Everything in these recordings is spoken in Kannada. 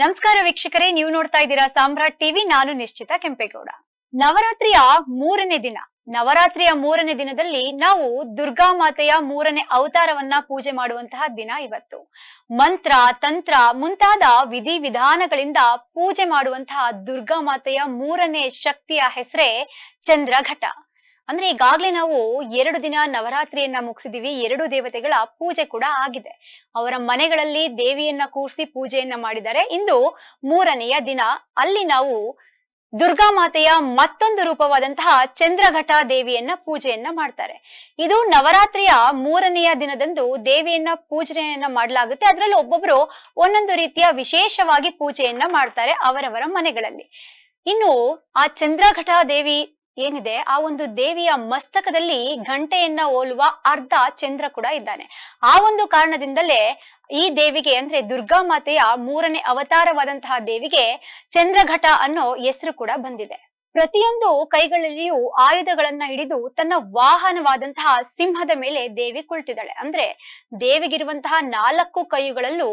ನಮಸ್ಕಾರ ವೀಕ್ಷಕರೇ ನೀವು ನೋಡ್ತಾ ಇದ್ದೀರಾ ಸಾಮ್ರಾಟ್ ಟಿವಿ ನಾನು ನಿಶ್ಚಿತ ಕೆಂಪೇಗೌಡ ನವರಾತ್ರಿಯ ಮೂರನೇ ದಿನ ನವರಾತ್ರಿಯ ಮೂರನೇ ದಿನದಲ್ಲಿ ನಾವು ದುರ್ಗಾ ಮಾತೆಯ ಮೂರನೇ ಅವತಾರವನ್ನ ಪೂಜೆ ಮಾಡುವಂತಹ ದಿನ ಇವತ್ತು ಮಂತ್ರ ತಂತ್ರ ಮುಂತಾದ ವಿಧಿ ವಿಧಾನಗಳಿಂದ ಪೂಜೆ ಮಾಡುವಂತಹ ದುರ್ಗಾ ಮಾತೆಯ ಮೂರನೇ ಶಕ್ತಿಯ ಹೆಸರೇ ಚಂದ್ರಘಟ ಅಂದ್ರೆ ಈಗಾಗ್ಲೇ ನಾವು ಎರಡು ದಿನ ನವರಾತ್ರಿಯನ್ನ ಮುಗಿಸಿದೀವಿ ಎರಡು ದೇವತೆಗಳ ಪೂಜೆ ಕೂಡ ಆಗಿದೆ ಅವರ ಮನೆಗಳಲ್ಲಿ ದೇವಿಯನ್ನ ಕೂರಿಸಿ ಪೂಜೆಯನ್ನ ಮಾಡಿದ್ದಾರೆ ಇಂದು ಮೂರನೆಯ ದಿನ ಅಲ್ಲಿ ನಾವು ದುರ್ಗಾ ಮಾತೆಯ ಮತ್ತೊಂದು ರೂಪವಾದಂತಹ ಚಂದ್ರಘಟ ದೇವಿಯನ್ನ ಪೂಜೆಯನ್ನ ಮಾಡ್ತಾರೆ ಇದು ನವರಾತ್ರಿಯ ಮೂರನೆಯ ದಿನದಂದು ದೇವಿಯನ್ನ ಪೂಜೆಯನ್ನ ಮಾಡಲಾಗುತ್ತೆ ಅದರಲ್ಲಿ ಒಬ್ಬೊಬ್ರು ಒಂದೊಂದು ರೀತಿಯ ವಿಶೇಷವಾಗಿ ಪೂಜೆಯನ್ನ ಮಾಡ್ತಾರೆ ಅವರವರ ಮನೆಗಳಲ್ಲಿ ಇನ್ನು ಆ ಚಂದ್ರಘಟ ದೇವಿ ಏನಿದೆ ಆ ಒಂದು ದೇವಿಯ ಮಸ್ತಕದಲ್ಲಿ ಗಂಟೆಯನ್ನ ಹೋಲುವ ಅರ್ಧ ಚಂದ್ರ ಕೂಡ ಇದ್ದಾನೆ ಆ ಒಂದು ಕಾರಣದಿಂದಲೇ ಈ ದೇವಿಗೆ ಅಂದ್ರೆ ದುರ್ಗಾ ಮಾತೆಯ ಮೂರನೇ ಅವತಾರವಾದಂತಹ ದೇವಿಗೆ ಚಂದ್ರಘಟ ಅನ್ನೋ ಹೆಸರು ಕೂಡ ಬಂದಿದೆ ಪ್ರತಿಯೊಂದು ಕೈಗಳಲ್ಲಿಯೂ ಆಯುಧಗಳನ್ನ ಹಿಡಿದು ತನ್ನ ವಾಹನವಾದಂತಹ ಸಿಂಹದ ಮೇಲೆ ದೇವಿ ಕುಳಿತಿದ್ದಾಳೆ ಅಂದ್ರೆ ದೇವಿಗಿರುವಂತಹ ನಾಲ್ಕು ಕೈಗಳಲ್ಲೂ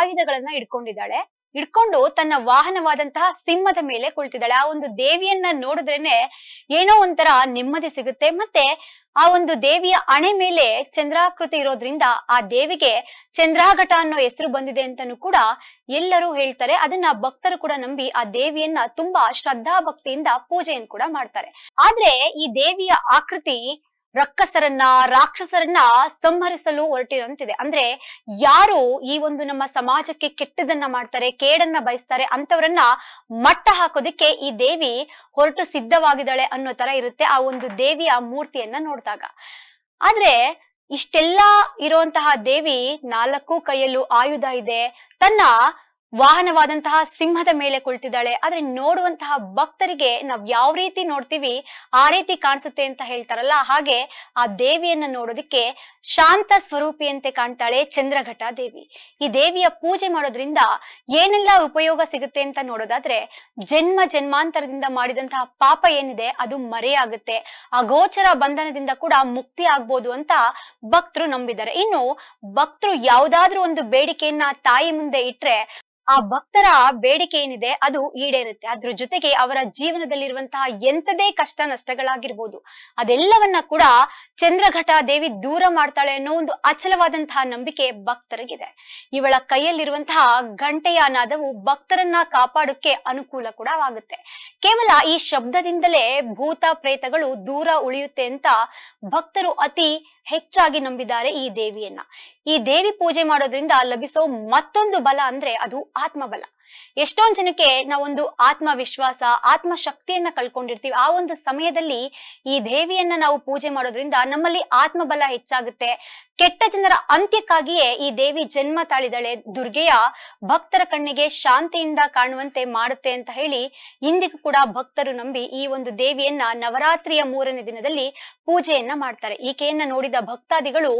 ಆಯುಧಗಳನ್ನ ಹಿಡ್ಕೊಂಡಿದ್ದಾಳೆ ಇಟ್ಕೊಂಡು ತನ್ನ ವಾಹನವಾದಂತಹ ಸಿಂಹದ ಮೇಲೆ ಕುಳಿತಿದ್ದಾಳೆ ಆ ಒಂದು ದೇವಿಯನ್ನ ನೋಡಿದ್ರೇನೆ ಏನೋ ಒಂಥರ ನೆಮ್ಮದಿ ಸಿಗುತ್ತೆ ಮತ್ತೆ ಆ ಒಂದು ದೇವಿಯ ಅಣೆ ಮೇಲೆ ಚಂದ್ರಾಕೃತಿ ಇರೋದ್ರಿಂದ ಆ ದೇವಿಗೆ ಚಂದ್ರಾಘಟ ಅನ್ನೋ ಹೆಸರು ಬಂದಿದೆ ಅಂತಾನು ಕೂಡ ಎಲ್ಲರೂ ಹೇಳ್ತಾರೆ ಅದನ್ನ ಭಕ್ತರು ಕೂಡ ನಂಬಿ ಆ ದೇವಿಯನ್ನ ತುಂಬಾ ಶ್ರದ್ಧಾ ಭಕ್ತಿಯಿಂದ ಪೂಜೆಯನ್ನು ಕೂಡ ಮಾಡ್ತಾರೆ ಆದ್ರೆ ಈ ದೇವಿಯ ಆಕೃತಿ ರಕ್ಕಸರನ್ನ ರಾಕ್ಷಸರನ್ನ ಸಂಹರಿಸಲು ಹೊರಟಿರಂತಿದೆ ಅಂದ್ರೆ ಯಾರು ಈ ಒಂದು ನಮ್ಮ ಸಮಾಜಕ್ಕೆ ಕೆಟ್ಟದನ್ನ ಮಾಡ್ತಾರೆ ಕೇಡನ್ನ ಬಯಸ್ತಾರೆ ಅಂತವರನ್ನ ಮಟ್ಟ ಹಾಕೋದಕ್ಕೆ ಈ ದೇವಿ ಹೊರಟು ಸಿದ್ಧವಾಗಿದ್ದಾಳೆ ಅನ್ನೋ ತರ ಇರುತ್ತೆ ಆ ಒಂದು ದೇವಿಯ ಮೂರ್ತಿಯನ್ನ ನೋಡಿದಾಗ ಆದ್ರೆ ಇಷ್ಟೆಲ್ಲಾ ಇರುವಂತಹ ದೇವಿ ನಾಲ್ಕು ಕೈಯಲ್ಲೂ ಆಯುಧ ಇದೆ ತನ್ನ ವಾಹನವಾದಂತಹ ಸಿಂಹದ ಮೇಲೆ ಕುಳಿತಿದ್ದಾಳೆ ಆದ್ರೆ ನೋಡುವಂತಹ ಭಕ್ತರಿಗೆ ನಾವ್ ಯಾವ ರೀತಿ ನೋಡ್ತೀವಿ ಆ ರೀತಿ ಕಾಣಿಸುತ್ತೆ ಅಂತ ಹೇಳ್ತಾರಲ್ಲ ಹಾಗೆ ಆ ದೇವಿಯನ್ನ ನೋಡೋದಕ್ಕೆ ಶಾಂತ ಸ್ವರೂಪಿಯಂತೆ ಕಾಣ್ತಾಳೆ ಚಂದ್ರಘಟ ದೇವಿ ಈ ದೇವಿಯ ಪೂಜೆ ಮಾಡೋದ್ರಿಂದ ಏನೆಲ್ಲ ಉಪಯೋಗ ಸಿಗುತ್ತೆ ಅಂತ ನೋಡೋದಾದ್ರೆ ಜನ್ಮ ಜನ್ಮಾಂತರದಿಂದ ಮಾಡಿದಂತಹ ಪಾಪ ಏನಿದೆ ಅದು ಮರೆಯಾಗುತ್ತೆ ಆ ಗೋಚರ ಬಂಧನದಿಂದ ಕೂಡ ಮುಕ್ತಿ ಆಗ್ಬೋದು ಅಂತ ಭಕ್ತರು ನಂಬಿದ್ದಾರೆ ಇನ್ನು ಭಕ್ತರು ಯಾವ್ದಾದ್ರೂ ಒಂದು ಬೇಡಿಕೆಯನ್ನ ತಾಯಿ ಮುಂದೆ ಇಟ್ರೆ ಆ ಭಕ್ತರ ಬೇಡಿಕೆ ಏನಿದೆ ಅದು ಈಡೇರುತ್ತೆ ಅದ್ರ ಜೊತೆಗೆ ಅವರ ಜೀವನದಲ್ಲಿರುವಂತಹ ಎಂತದೇ ಕಷ್ಟ ನಷ್ಟಗಳಾಗಿರ್ಬೋದು ಅದೆಲ್ಲವನ್ನ ಕೂಡ ಚಂದ್ರಘಟ ದೇವಿ ದೂರ ಮಾಡ್ತಾಳೆ ಅನ್ನೋ ಒಂದು ಅಚಲವಾದಂತಹ ನಂಬಿಕೆ ಭಕ್ತರಿಗಿದೆ ಇವಳ ಕೈಯಲ್ಲಿರುವಂತಹ ಗಂಟೆಯ ನಾದವು ಭಕ್ತರನ್ನ ಕಾಪಾಡಕ್ಕೆ ಅನುಕೂಲ ಕೂಡ ಆಗುತ್ತೆ ಕೇವಲ ಈ ಶಬ್ದದಿಂದಲೇ ಭೂತ ಪ್ರೇತಗಳು ದೂರ ಉಳಿಯುತ್ತೆ ಅಂತ ಭಕ್ತರು ಅತಿ ಹೆಚ್ಚಾಗಿ ನಂಬಿದ್ದಾರೆ ಈ ದೇವಿಯನ್ನ ಈ ದೇವಿ ಪೂಜೆ ಮಾಡೋದ್ರಿಂದ ಲಭಿಸೋ ಮತ್ತೊಂದು ಬಲ ಅಂದ್ರೆ ಅದು ಆತ್ಮಬಲ ಎಷ್ಟೊಂದ್ ಜನಕ್ಕೆ ನಾವೊಂದು ಆತ್ಮವಿಶ್ವಾಸ ಆತ್ಮಶಕ್ತಿಯನ್ನ ಕಳ್ಕೊಂಡಿರ್ತೀವಿ ಆ ಒಂದು ಸಮಯದಲ್ಲಿ ಈ ದೇವಿಯನ್ನ ನಾವು ಪೂಜೆ ಮಾಡೋದ್ರಿಂದ ನಮ್ಮಲ್ಲಿ ಆತ್ಮಬಲ ಹೆಚ್ಚಾಗುತ್ತೆ ಕೆಟ್ಟ ಜನರ ಅಂತ್ಯಕ್ಕಾಗಿಯೇ ಈ ದೇವಿ ಜನ್ಮ ತಾಳಿದಳೆ ದುರ್ಗೆಯ ಭಕ್ತರ ಕಣ್ಣಿಗೆ ಶಾಂತಿಯಿಂದ ಕಾಣುವಂತೆ ಮಾಡುತ್ತೆ ಅಂತ ಹೇಳಿ ಇಂದಿಗೂ ಕೂಡ ಭಕ್ತರು ನಂಬಿ ಈ ಒಂದು ದೇವಿಯನ್ನ ನವರಾತ್ರಿಯ ಮೂರನೇ ದಿನದಲ್ಲಿ ಪೂಜೆಯನ್ನ ಮಾಡ್ತಾರೆ ಈಕೆಯನ್ನ ನೋಡಿದ ಭಕ್ತಾದಿಗಳು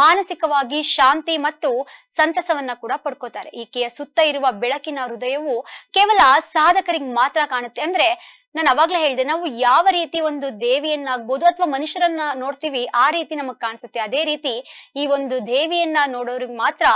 ಮಾನಸಿಕವಾಗಿ ಶಾಂತಿ ಮತ್ತು ಸಂತಸವನ್ನ ಕೂಡ ಪಡ್ಕೋತಾರೆ ಈಕೆಯ ಸುತ್ತ ಇರುವ ಬೆಳಕಿನ ಹೃದಯವು ಕೇವಲ ಸಾಧಕರಿಗೆ ಮಾತ್ರ ಕಾಣುತ್ತೆ ಅಂದ್ರೆ ನಾನು ಅವಾಗ್ಲೇ ಹೇಳಿದೆ ನಾವು ಯಾವ ರೀತಿ ಒಂದು ದೇವಿಯನ್ನಾಗ್ಬೋದು ಅಥವಾ ಮನುಷ್ಯರನ್ನ ನೋಡ್ತೀವಿ ಆ ರೀತಿ ನಮಗ್ ಕಾಣಿಸುತ್ತೆ ಅದೇ ರೀತಿ ಈ ಒಂದು ದೇವಿಯನ್ನ ನೋಡೋರಿಗೆ ಮಾತ್ರ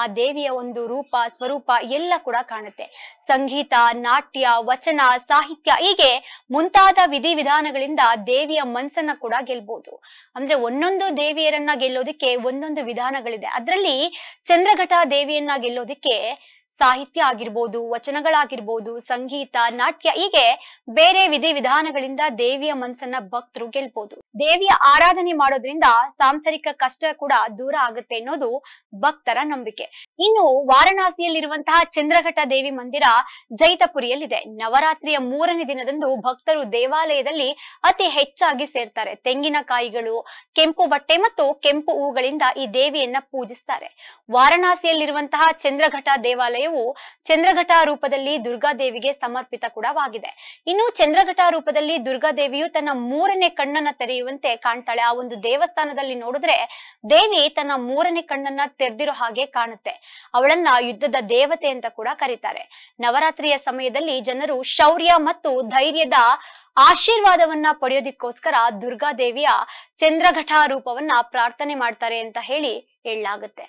ಆ ದೇವಿಯ ಒಂದು ರೂಪ ಸ್ವರೂಪ ಎಲ್ಲ ಕೂಡ ಕಾಣುತ್ತೆ ಸಂಗೀತ ನಾಟ್ಯ ವಚನ ಸಾಹಿತ್ಯ ಹೀಗೆ ಮುಂತಾದ ವಿಧಿವಿಧಾನಗಳಿಂದ ದೇವಿಯ ಮನ್ಸನ್ನ ಕೂಡ ಗೆಲ್ಬಹುದು ಅಂದ್ರೆ ಒಂದೊಂದು ದೇವಿಯರನ್ನ ಗೆಲ್ಲೋದಿಕ್ಕೆ ಒಂದೊಂದು ವಿಧಾನಗಳಿದೆ ಅದರಲ್ಲಿ ಚಂದ್ರಘಟ ದೇವಿಯನ್ನ ಗೆಲ್ಲೋದಿಕ್ಕೆ ಸಾಹಿತ್ಯ ಆಗಿರ್ಬೋದು ವಚನಗಳಾಗಿರ್ಬೋದು ಸಂಗೀತ ನಾಟ್ಯ ಹೀಗೆ ಬೇರೆ ವಿಧಿ ವಿಧಾನಗಳಿಂದ ದೇವಿಯ ಮನಸ್ಸನ್ನ ಭಕ್ತರು ಗೆಲ್ಬಹುದು ದೇವಿಯ ಆರಾಧನೆ ಮಾಡೋದ್ರಿಂದ ಸಾಂಸಾರಿಕ ಕಷ್ಟ ಕೂಡ ದೂರ ಆಗುತ್ತೆ ಅನ್ನೋದು ಭಕ್ತರ ನಂಬಿಕೆ ಇನ್ನು ವಾರಣಾಸಿಯಲ್ಲಿರುವಂತಹ ಚಂದ್ರಘಟ ದೇವಿ ಮಂದಿರ ಜೈತಪುರಿಯಲ್ಲಿದೆ ನವರಾತ್ರಿಯ ಮೂರನೇ ದಿನದಂದು ಭಕ್ತರು ದೇವಾಲಯದಲ್ಲಿ ಅತಿ ಹೆಚ್ಚಾಗಿ ಸೇರ್ತಾರೆ ತೆಂಗಿನಕಾಯಿಗಳು ಕೆಂಪು ಬಟ್ಟೆ ಮತ್ತು ಕೆಂಪು ಹೂಗಳಿಂದ ಈ ದೇವಿಯನ್ನ ಪೂಜಿಸ್ತಾರೆ ವಾರಣಾಸಿಯಲ್ಲಿರುವಂತಹ ಚಂದ್ರಘಟ ದೇವಾಲಯವು ಚಂದ್ರಘಟ ರೂಪದಲ್ಲಿ ದುರ್ಗಾದೇವಿಗೆ ಸಮರ್ಪಿತ ಕೂಡವಾಗಿದೆ ಇನ್ನು ಚಂದ್ರಘಟ ರೂಪದಲ್ಲಿ ದುರ್ಗಾದೇವಿಯು ತನ್ನ ಮೂರನೇ ಕಣ್ಣನ್ನ ತೆರೆಯುವಂತೆ ಕಾಣ್ತಾಳೆ ಆ ಒಂದು ದೇವಸ್ಥಾನದಲ್ಲಿ ನೋಡಿದ್ರೆ ದೇವಿ ತನ್ನ ಮೂರನೇ ಕಣ್ಣನ್ನ ತೆರೆದಿರೋ ಹಾಗೆ ಕಾಣುತ್ತೆ ಅವಳನ್ನ ಯುದ್ಧದ ದೇವತೆ ಅಂತ ಕೂಡ ಕರೀತಾರೆ ನವರಾತ್ರಿಯ ಸಮಯದಲ್ಲಿ ಜನರು ಶೌರ್ಯ ಮತ್ತು ಧೈರ್ಯದ ಆಶೀರ್ವಾದವನ್ನ ಪಡೆಯೋದಿಕ್ಕೋಸ್ಕರ ದುರ್ಗಾದೇವಿಯ ಚಂದ್ರಘಟ ರೂಪವನ್ನ ಪ್ರಾರ್ಥನೆ ಮಾಡ್ತಾರೆ ಅಂತ ಹೇಳಿ ಹೇಳಲಾಗುತ್ತೆ